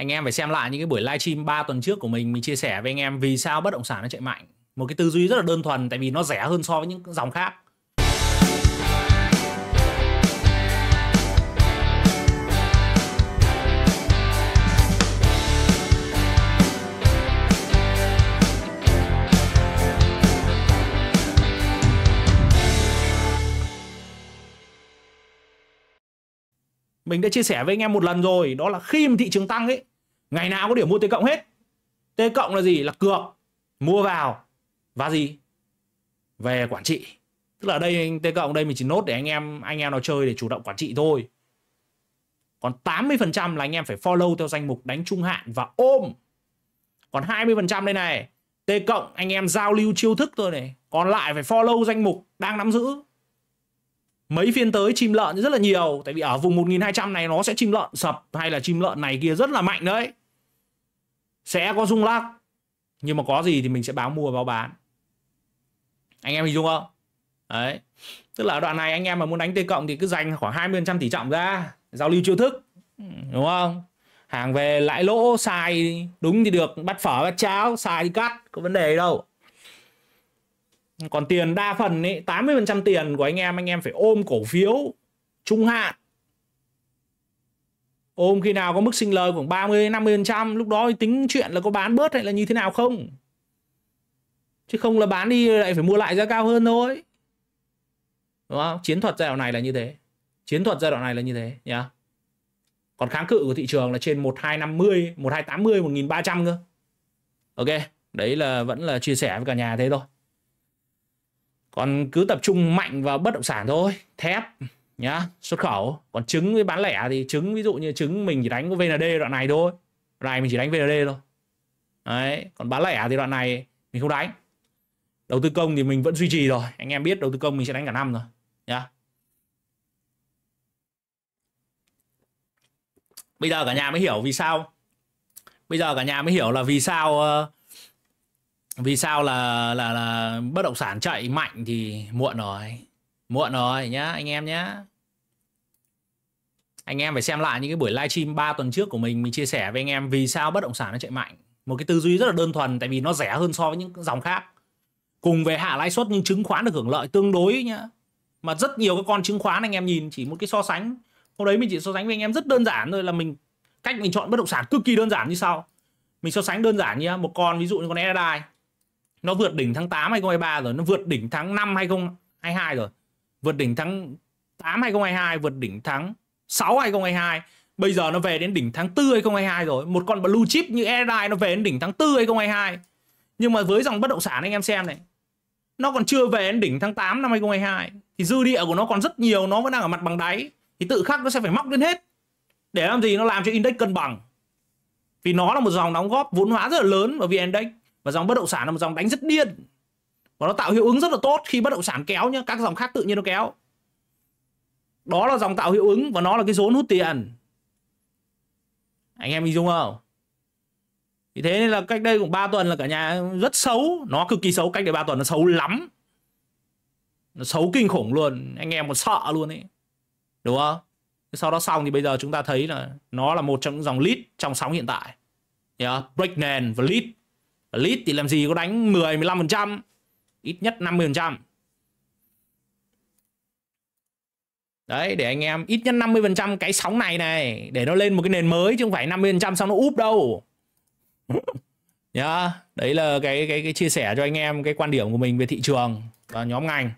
anh em phải xem lại những cái buổi livestream 3 tuần trước của mình mình chia sẻ với anh em vì sao bất động sản nó chạy mạnh một cái tư duy rất là đơn thuần tại vì nó rẻ hơn so với những dòng khác mình đã chia sẻ với anh em một lần rồi đó là khi mà thị trường tăng ấy ngày nào có điểm mua T cộng hết T cộng là gì là cược mua vào và gì về quản trị tức là đây anh T cộng đây mình chỉ nốt để anh em anh em nào chơi để chủ động quản trị thôi còn 80% là anh em phải follow theo danh mục đánh trung hạn và ôm còn 20% đây này T cộng anh em giao lưu chiêu thức thôi này còn lại phải follow danh mục đang nắm giữ mấy phiên tới chim lợn rất là nhiều tại vì ở vùng 1200 này nó sẽ chim lợn sập hay là chim lợn này kia rất là mạnh đấy sẽ có rung lắc nhưng mà có gì thì mình sẽ báo mua báo bán anh em hình dung không đấy tức là đoạn này anh em mà muốn đánh t cộng thì cứ dành khoảng 20% tỷ trọng ra giao lưu chiêu thức ừ, đúng không hàng về lãi lỗ sai đúng thì được bắt phở bắt cháo sai thì cắt có vấn đề gì đâu còn tiền đa phần ấy 80% tiền của anh em anh em phải ôm cổ phiếu trung hạn ôm khi nào có mức sinh lời khoảng 30 50 trăm lúc đó tính chuyện là có bán bớt hay là như thế nào không chứ không là bán đi lại phải mua lại giá cao hơn thôi đúng không chiến thuật giai đoạn này là như thế chiến thuật giai đoạn này là như thế nhá còn kháng cự của thị trường là trên 1250 1280 1300 cơ ok đấy là vẫn là chia sẻ với cả nhà thế thôi còn cứ tập trung mạnh vào bất động sản thôi thép nhá xuất khẩu còn trứng với bán lẻ thì trứng ví dụ như trứng mình chỉ đánh có VND đoạn này thôi đoạn này mình chỉ đánh VND thôi đấy còn bán lẻ thì đoạn này mình không đánh đầu tư công thì mình vẫn duy trì rồi anh em biết đầu tư công mình sẽ đánh cả năm rồi nhá bây giờ cả nhà mới hiểu vì sao bây giờ cả nhà mới hiểu là vì sao ờ, vì sao là là là bất động sản chạy mạnh thì muộn rồi muộn rồi nhá anh em nhá anh em phải xem lại những cái buổi livestream 3 tuần trước của mình mình chia sẻ với anh em vì sao bất động sản nó chạy mạnh một cái tư duy rất là đơn thuần tại vì nó rẻ hơn so với những dòng khác cùng về hạ lãi suất nhưng chứng khoán được hưởng lợi tương đối nhá mà rất nhiều các con chứng khoán anh em nhìn chỉ một cái so sánh hôm đấy mình chỉ so sánh với anh em rất đơn giản thôi là mình cách mình chọn bất động sản cực kỳ đơn giản như sau mình so sánh đơn giản nhá một con ví dụ như con Edadai nó vượt đỉnh tháng 8 2023 rồi nó vượt đỉnh tháng 5 2022 rồi vượt đỉnh tháng 8 2022 vượt đỉnh tháng 6 2022 bây giờ nó về đến đỉnh tháng 4 2022 rồi một con blue chip như Airline nó về đến đỉnh tháng 4 2022 nhưng mà với dòng bất động sản anh em xem này nó còn chưa về đến đỉnh tháng 8 năm 2022 thì dư địa của nó còn rất nhiều nó vẫn đang ở mặt bằng đáy thì tự khắc nó sẽ phải móc lên hết để làm gì nó làm cho index cân bằng vì nó là một dòng đóng góp vốn hóa rất là lớn vào vn index và dòng bất động sản là một dòng đánh rất điên và nó tạo hiệu ứng rất là tốt khi bất động sản kéo nhá các dòng khác tự nhiên nó kéo đó là dòng tạo hiệu ứng và nó là cái rốn hút tiền anh em hình dung không thì thế nên là cách đây cũng 3 tuần là cả nhà rất xấu nó cực kỳ xấu cách đây 3 tuần nó xấu lắm nó xấu kinh khủng luôn anh em còn sợ luôn ấy đúng không sau đó xong thì bây giờ chúng ta thấy là nó là một trong những dòng lead trong sóng hiện tại yeah. À, break nền và lead và lead thì làm gì có đánh 10 15 phần trăm ít nhất 50 phần trăm đấy để anh em ít nhất 50% cái sóng này này để nó lên một cái nền mới chứ không phải 50% xong nó úp đâu nhá yeah. đấy là cái cái cái chia sẻ cho anh em cái quan điểm của mình về thị trường và nhóm ngành